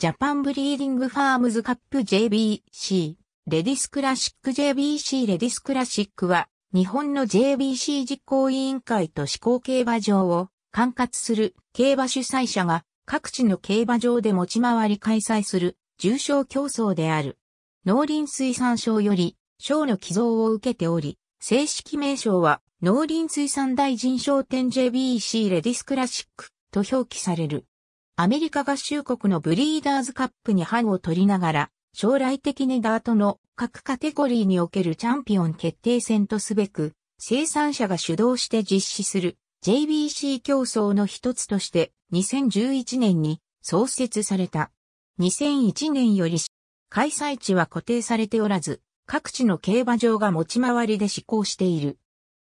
ジャパンブリーディングファームズカップ JBC、レディスクラシック JBC レディスクラシックは、日本の JBC 実行委員会と施行競馬場を管轄する競馬主催者が各地の競馬場で持ち回り開催する重賞競争である。農林水産省より賞の寄贈を受けており、正式名称は農林水産大臣商店 JBC レディスクラシックと表記される。アメリカ合衆国のブリーダーズカップに範を取りながら、将来的にダートの各カテゴリーにおけるチャンピオン決定戦とすべく、生産者が主導して実施する JBC 競争の一つとして2011年に創設された。2001年より開催地は固定されておらず、各地の競馬場が持ち回りで施行している。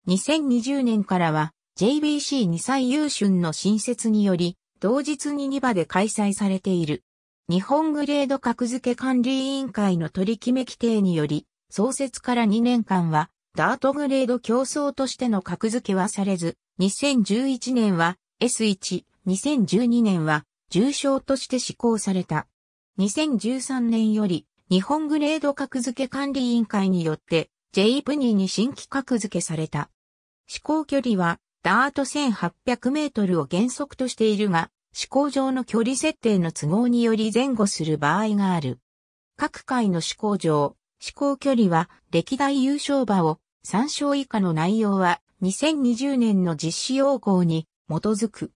2020年からは JBC2 歳優春の新設により、同日に2場で開催されている。日本グレード格付け管理委員会の取り決め規定により、創設から2年間は、ダートグレード競争としての格付けはされず、2011年は S1、2012年は重賞として施行された。2013年より日本グレード格付け管理委員会によって J プニーに新規格付けされた。施行距離はダート1800メートルを原則としているが、思考上の距離設定の都合により前後する場合がある。各回の思考上、思考距離は歴代優勝馬を参照以下の内容は2020年の実施要項に基づく。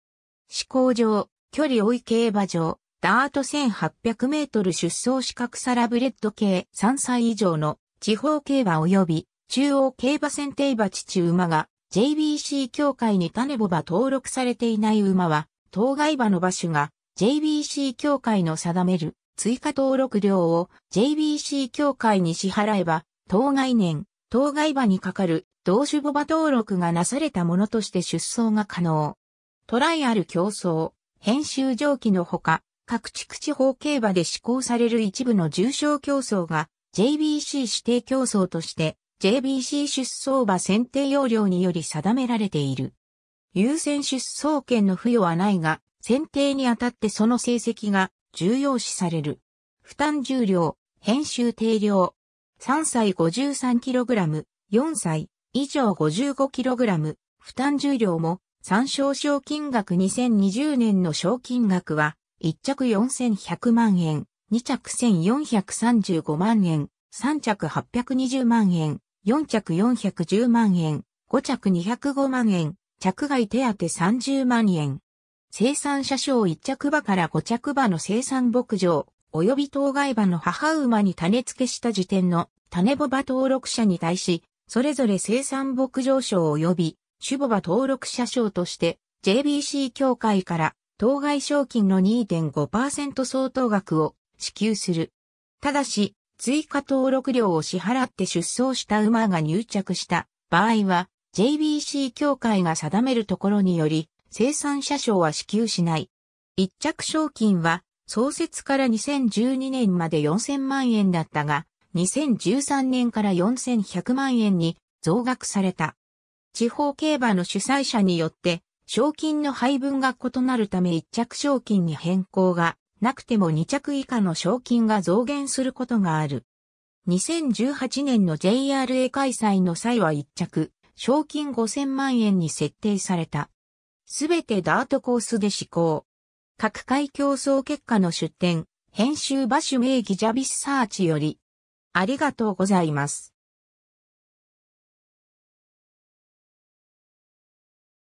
思考上、距離追い競馬場、ダート1800メートル出走資格サラブレッド系3歳以上の地方競馬及び中央競馬選定馬父馬が JBC 協会に種ボ馬登録されていない馬は当該馬の馬所が JBC 協会の定める追加登録料を JBC 協会に支払えば、当該年、当該馬にかかる同種母馬登録がなされたものとして出走が可能。トライアル競争、編集上記のほか、各地区地方競馬で施行される一部の重賞競争が JBC 指定競争として JBC 出走馬選定要領により定められている。優先出走権の付与はないが、選定にあたってその成績が重要視される。負担重量、編集定量。3歳 53kg、4歳以上 55kg、負担重量も参照賞金額2020年の賞金額は1着4100万円、2着1435万円、3着820万円、4着410万円、5着205万円、着外手当30万円。生産者賞1着馬から5着馬の生産牧場、及び当該馬の母馬に種付けした時点の種母馬登録者に対し、それぞれ生産牧場賞及び種母馬登録者賞として、JBC 協会から当該賞金の2.5%相当額を支給する。ただし、追加登録料を支払って出走した馬が入着した場合は、JBC 協会が定めるところにより、生産者賞は支給しない。一着賞金は、創設から2012年まで4000万円だったが、2013年から4100万円に増額された。地方競馬の主催者によって、賞金の配分が異なるため一着賞金に変更がなくても二着以下の賞金が増減することがある。2018年の JRA 開催の際は一着、賞金5000万円に設定された。すべてダートコースで施行。各回競争結果の出展、編集場所名義ジャビスサーチより、ありがとうございます。